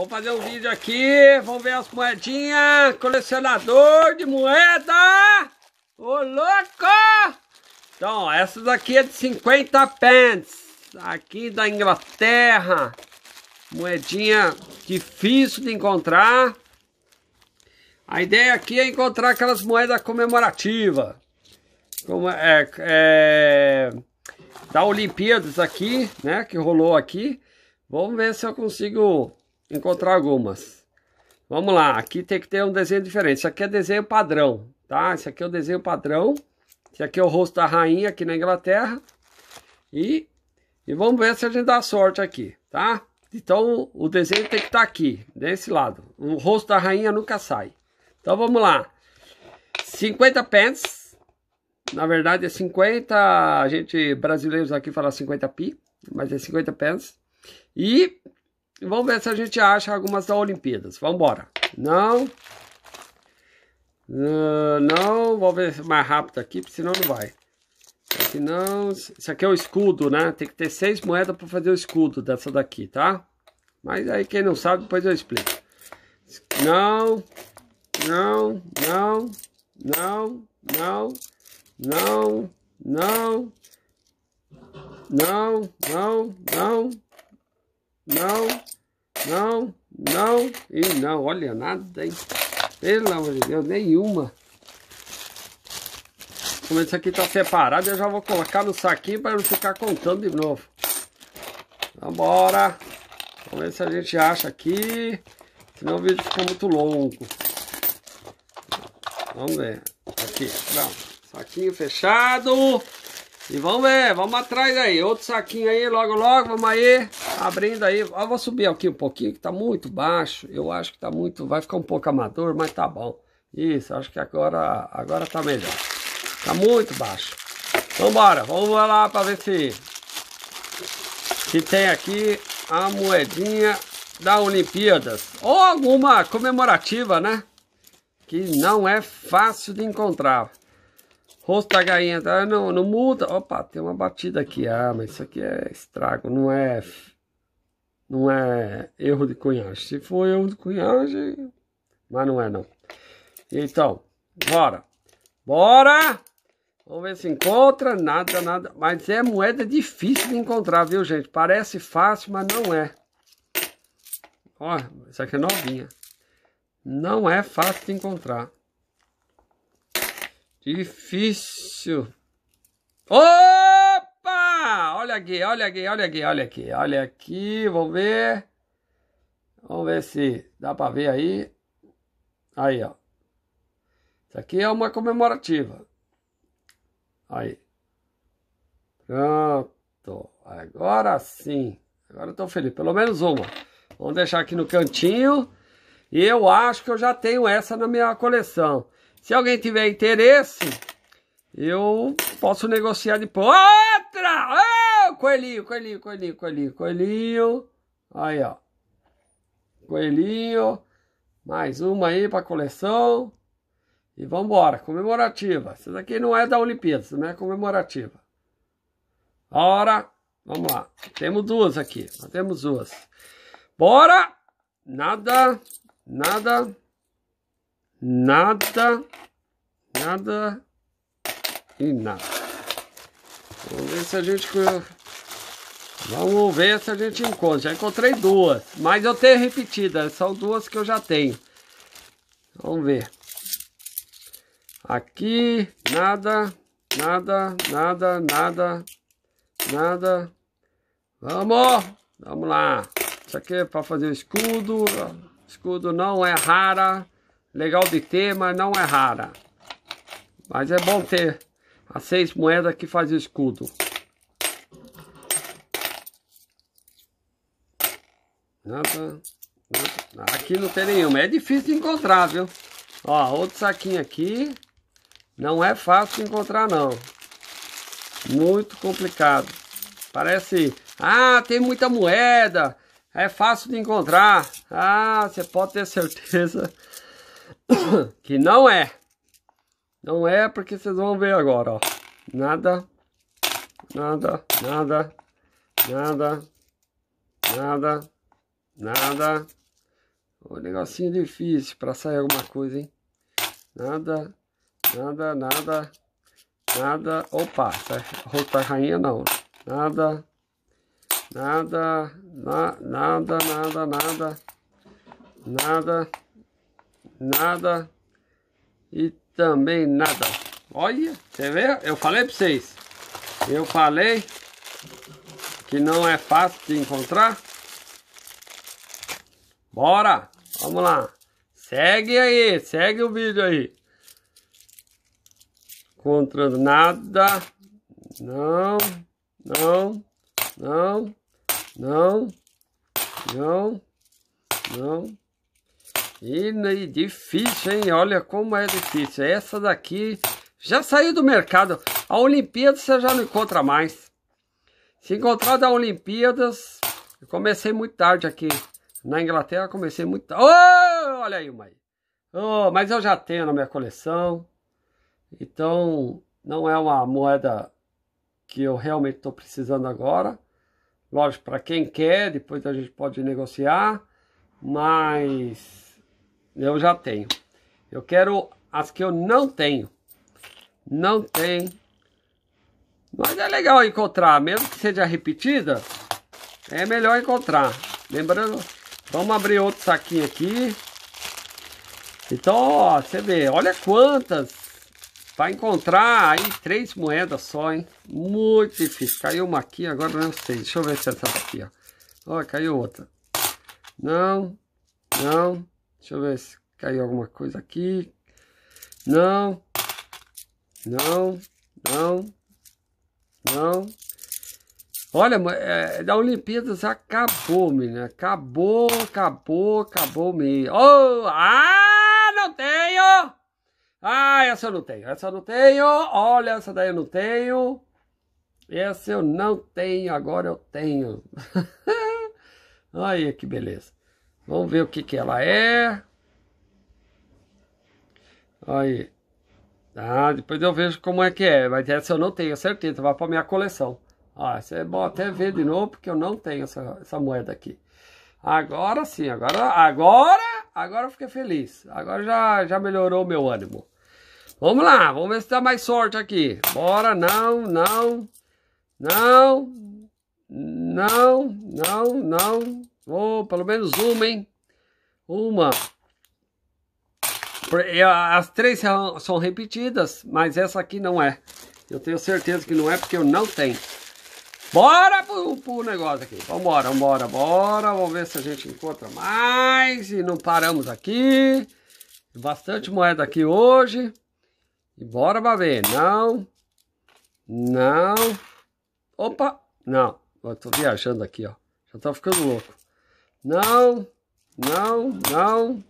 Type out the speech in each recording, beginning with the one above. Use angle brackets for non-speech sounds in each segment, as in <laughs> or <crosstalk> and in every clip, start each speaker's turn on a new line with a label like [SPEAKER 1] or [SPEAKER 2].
[SPEAKER 1] vamos fazer um vídeo aqui, vamos ver as moedinhas, colecionador de moeda, ô louco! Então, essa daqui é de 50 pence, aqui da Inglaterra, moedinha difícil de encontrar. A ideia aqui é encontrar aquelas moedas comemorativas, como é, é da Olimpíadas aqui, né, que rolou aqui. Vamos ver se eu consigo encontrar algumas. Vamos lá, aqui tem que ter um desenho diferente. Isso aqui é desenho padrão, tá? Isso aqui é o desenho padrão. Esse aqui é o rosto da rainha aqui na Inglaterra. E, e vamos ver se a gente dá sorte aqui, tá? Então o desenho tem que estar tá aqui, desse lado. O rosto da rainha nunca sai. Então vamos lá. 50 pence. Na verdade é 50, a gente brasileiros aqui fala 50 pi, mas é 50 pence. E e vamos ver se a gente acha algumas da Olimpíadas. Vamos embora. Não. Uh, não, vou ver mais rápido aqui, porque senão não vai. Aqui não. Isso aqui é o escudo, né? Tem que ter seis moedas para fazer o escudo dessa daqui, tá? Mas aí quem não sabe, depois eu explico. Não, não, não, não, não, não, não, não, não, não, não. Não, não e não. Olha, nada, hein? Pelo amor de Deus, nenhuma. Como esse aqui tá separado, eu já vou colocar no saquinho para não ficar contando de novo. Vambora. Vamos ver se a gente acha aqui. Senão o vídeo fica muito longo. Vamos ver. Aqui, não. Saquinho fechado. E vamos ver, vamos atrás aí. Outro saquinho aí, logo, logo, vamos aí abrindo aí, eu vou subir aqui um pouquinho, que tá muito baixo, eu acho que tá muito, vai ficar um pouco amador, mas tá bom. Isso, acho que agora, agora tá melhor. Tá muito baixo. Vambora, vamos lá para ver se, se tem aqui a moedinha da Olimpíadas. Ou alguma comemorativa, né? Que não é fácil de encontrar. Rosto da gainha, tá? não, não muda. Opa, tem uma batida aqui. Ah, mas isso aqui é estrago, não é não é erro de cunhagem. Se for erro de cunhagem, mas não é não. Então, bora. Bora! Vamos ver se encontra. Nada, nada. Mas é moeda difícil de encontrar, viu, gente? Parece fácil, mas não é. Ó, essa aqui é novinha. Não é fácil de encontrar. Difícil. Oh! olha aqui, olha aqui, olha aqui, olha aqui, olha aqui, vamos ver. Vamos ver se dá para ver aí. Aí, ó. Isso aqui é uma comemorativa. Aí. Pronto. Agora sim. Agora eu tô feliz. Pelo menos uma. Vamos deixar aqui no cantinho. E eu acho que eu já tenho essa na minha coleção. Se alguém tiver interesse, eu posso negociar depois. Outra! Oh, coelhinho, coelhinho, coelhinho, coelhinho, coelhinho. Aí, ó. Coelhinho. Mais uma aí para coleção. E vamos embora. Comemorativa. Essa daqui não é da Olimpíada, não é comemorativa. Ora, vamos lá. Temos duas aqui. temos duas. Bora! Nada, nada, nada, nada e nada. Vamos ver se a gente. Vamos ver se a gente encontra. Já encontrei duas, mas eu tenho repetidas. É, são duas que eu já tenho. Vamos ver. Aqui, nada, nada, nada, nada, nada. Vamos! Vamos lá. Isso aqui é para fazer o escudo. Escudo não é rara. Legal de ter, mas não é rara. Mas é bom ter. As seis moedas que faz o escudo. Nada, nada. Aqui não tem nenhuma. É difícil de encontrar, viu? Ó, outro saquinho aqui. Não é fácil de encontrar, não. Muito complicado. Parece... Ah, tem muita moeda. É fácil de encontrar. Ah, você pode ter certeza <coughs> que não é. Não é porque vocês vão ver agora, ó. Nada, nada, nada, nada, nada, nada. Um negocinho difícil para sair alguma coisa, hein? Nada, nada, nada, nada. Opa, roupa rainha não. Nada, nada, na, nada, nada, nada, nada, nada. E também nada. Olha, você vê? Eu falei para vocês. Eu falei que não é fácil de encontrar. Bora! Vamos lá. Segue aí, segue o vídeo aí. encontrando nada. Não, não, não, não, não, não. E, difícil, hein? Olha como é difícil. Essa daqui já saiu do mercado. A Olimpíadas você já não encontra mais. Se encontrar da Olimpíadas, eu comecei muito tarde aqui. Na Inglaterra comecei muito tarde. Oh, olha aí uma aí. Oh, mas eu já tenho na minha coleção. Então, não é uma moeda que eu realmente estou precisando agora. Lógico, para quem quer, depois a gente pode negociar. Mas eu já tenho. Eu quero as que eu não tenho. Não tem. Mas é legal encontrar, mesmo que seja repetida, é melhor encontrar. Lembrando, vamos abrir outro saquinho aqui. Então, ó, você vê, olha quantas. Vai encontrar aí três moedas só, hein? Muito difícil. Caiu uma aqui, agora não sei. Deixa eu ver se é essa aqui, ó. Ó, caiu outra. Não, não. Deixa eu ver se caiu alguma coisa aqui. Não. Não. Não. Não. Olha, é, da Olimpíadas acabou, menina. Acabou, acabou, acabou mesmo. Oh, ah, não tenho! Ah, essa eu não tenho, essa eu não tenho. Olha, essa daí eu não tenho. Essa eu não tenho, agora eu tenho. <laughs> Olha que beleza. Vamos ver o que, que ela é. Aí. Ah, depois eu vejo como é que é. Mas essa eu não tenho certeza. Vai para minha coleção. Ah, isso é bom até ver de novo, porque eu não tenho essa, essa moeda aqui. Agora sim, agora, agora, agora eu fiquei feliz. Agora já, já melhorou meu ânimo. Vamos lá, vamos ver se dá mais sorte aqui. Bora, não, não, não, não, não, não oh, pelo menos uma, hein? Uma. As três são repetidas, mas essa aqui não é. Eu tenho certeza que não é porque eu não tenho. Bora pro, pro negócio aqui. Vambora, vambora, bora. Vamos ver se a gente encontra mais. E não paramos aqui. Bastante moeda aqui hoje. E bora pra ver. Não. Não. Opa. Não. Eu tô viajando aqui, ó. Já tô tá ficando louco. Não, não, não,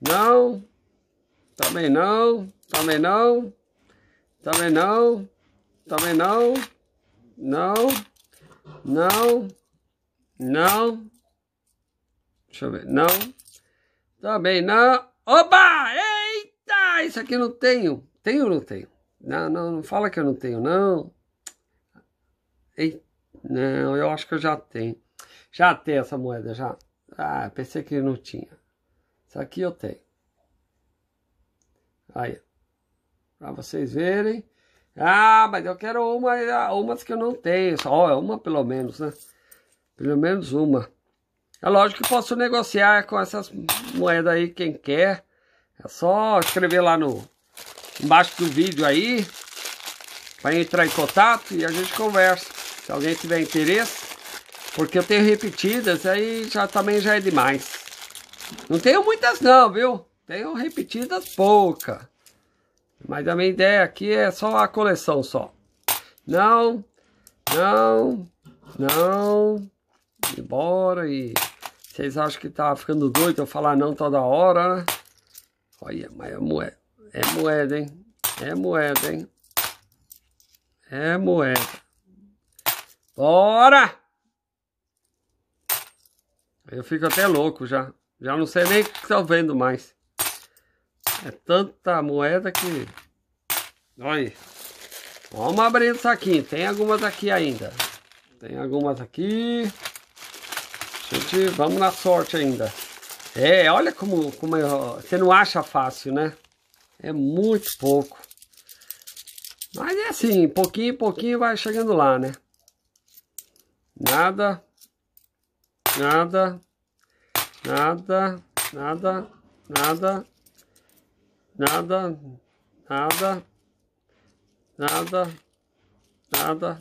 [SPEAKER 1] não, também não, também não, também não, também não, não, não, não, deixa eu ver, não, também não, oba, eita, isso aqui eu não tenho, tenho ou não tenho? Não, não, não fala que eu não tenho, não, ei não, eu acho que eu já tenho. Já tem essa moeda, já? Ah, pensei que não tinha. Isso aqui eu tenho. Aí. Pra vocês verem. Ah, mas eu quero uma, umas que eu não tenho. Só uma pelo menos, né? Pelo menos uma. É lógico que posso negociar com essas moedas aí, quem quer. É só escrever lá no embaixo do vídeo aí. Para entrar em contato e a gente conversa. Se alguém tiver interesse. Porque eu tenho repetidas, aí já também já é demais. Não tenho muitas não, viu? Tenho repetidas pouca. Mas a minha ideia aqui é só a coleção só. Não, não, não. Embora e... Vocês acham que tá ficando doido eu falar não toda hora, né? Olha, mas é moeda. É moeda, hein? É moeda, hein? É moeda. Bora! Eu fico até louco já. Já não sei nem o que estou vendo mais. É tanta moeda que... Olha aí. Vamos abrir o saquinho. Tem algumas aqui ainda. Tem algumas aqui. Gente, vamos na sorte ainda. É, olha como, como eu, é, você não acha fácil, né? É muito pouco. Mas é assim, pouquinho em pouquinho vai chegando lá, né? Nada nada, nada, nada, nada, nada, nada, nada, nada,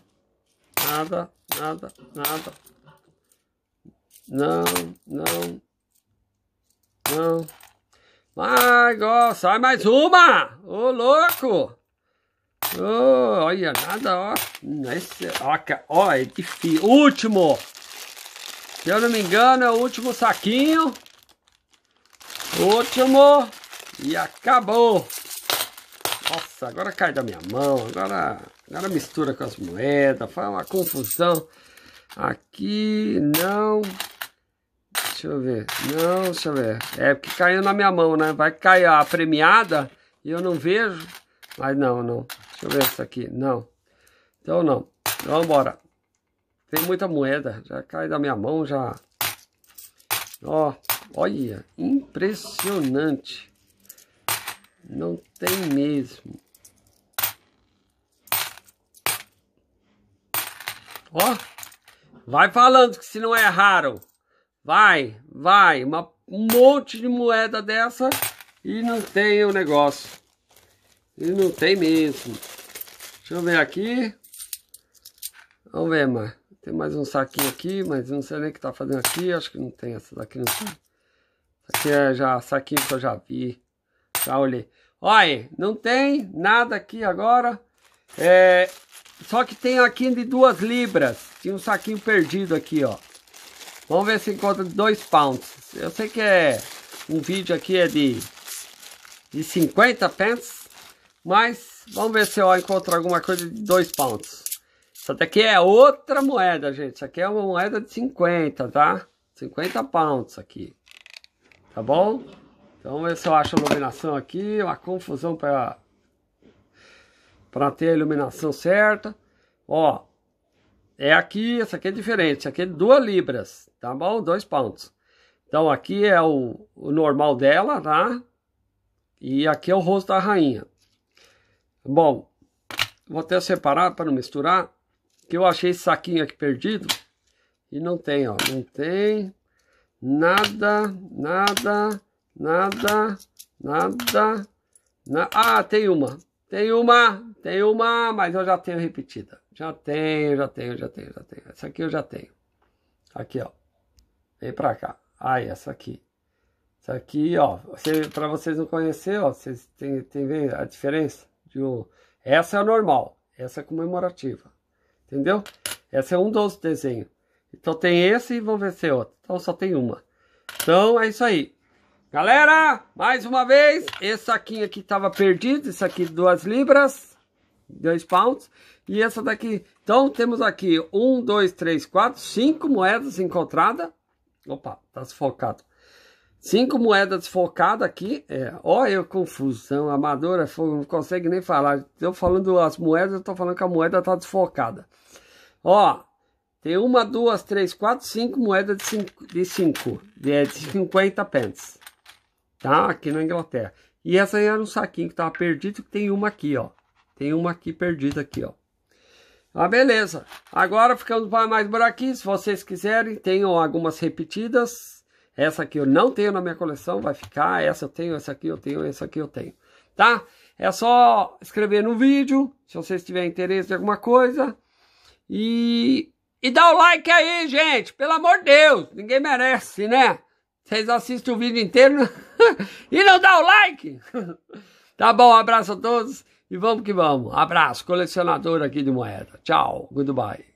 [SPEAKER 1] nada, nada, nada. Não, não, não. Vai, ó, sai mais uma! Ô, louco! Ô, olha, nada, ó. nesse ó, ó, é difícil. Último! Se eu não me engano, é o último saquinho. Último. E acabou. Nossa, agora cai da minha mão. Agora, agora mistura com as moedas. Faz uma confusão. Aqui, não. Deixa eu ver. Não, deixa eu ver. É porque caiu na minha mão, né? Vai cair a premiada e eu não vejo. Mas não, não. Deixa eu ver essa aqui. Não. Então não. Vamos embora. Tem muita moeda. Já cai da minha mão, já. Ó, olha. Impressionante. Não tem mesmo. Ó. Vai falando que se não é raro. Vai, vai. Uma, um monte de moeda dessa e não tem o negócio. E não tem mesmo. Deixa eu ver aqui. Vamos ver, mano. Tem mais um saquinho aqui, mas não sei nem o que tá fazendo aqui. Acho que não tem essa daqui, não sei. aqui é já saquinho que eu já vi. Já olhei. Olha, não tem nada aqui agora. É, só que tem aqui de duas libras. Tinha um saquinho perdido aqui, ó. Vamos ver se encontra de pounds. Eu sei que é um vídeo aqui é de, de 50 pence. Mas vamos ver se eu encontro alguma coisa de dois pounds. Essa daqui é outra moeda, gente. Isso aqui é uma moeda de 50, tá? 50 pounds aqui. Tá bom? Então, vamos ver se eu acho a iluminação aqui. Uma confusão para para ter a iluminação certa. Ó, é aqui, essa aqui é diferente. Essa aqui é 2 libras, tá bom? 2 pounds. Então, aqui é o, o normal dela, tá? E aqui é o rosto da rainha. Bom, vou até separar para não misturar que eu achei esse saquinho aqui perdido. E não tem, ó. Não tem nada, nada, nada, nada. Na... Ah, tem uma. Tem uma, tem uma, mas eu já tenho repetida. Já tenho, já tenho, já tenho, já tenho. Essa aqui eu já tenho. Aqui, ó. Vem pra cá. Ah, essa aqui. Essa aqui, ó. Você, pra vocês não conhecer, ó. Vocês tem, tem a diferença? De um... Essa é a normal. Essa é comemorativa. Entendeu? Esse é um dos desenhos. Então tem esse e vamos ver se é outro. Então só tem uma. Então é isso aí. Galera, mais uma vez, esse saquinho aqui estava perdido, isso aqui duas libras, dois pounds, e essa daqui. Então temos aqui um, dois, três, quatro, cinco moedas encontradas. Opa, tá sufocado. Cinco moedas focadas aqui. É, ó, eu confusão. Amadora não consegue nem falar. Eu falando as moedas, eu estou falando que a moeda tá desfocada. Ó, tem uma, duas, três, quatro, cinco moedas de cinco, de, cinco, de, é, de 50 pence. Tá? Aqui na Inglaterra. E essa aí era um saquinho que tava perdido. Que tem uma aqui, ó. Tem uma aqui perdida aqui, ó. Ah, beleza. Agora ficamos para mais buraquinhos. Se vocês quiserem, tenham algumas repetidas. Essa aqui eu não tenho na minha coleção, vai ficar. Essa eu tenho, essa aqui eu tenho, essa aqui eu tenho. Tá? É só escrever no vídeo, se vocês tiverem interesse em alguma coisa. E, e dá o like aí, gente. Pelo amor de Deus, ninguém merece, né? Vocês assistem o vídeo inteiro <laughs> e não dá o like. <laughs> tá bom, um abraço a todos e vamos que vamos. Abraço, colecionador aqui de moeda. Tchau, goodbye.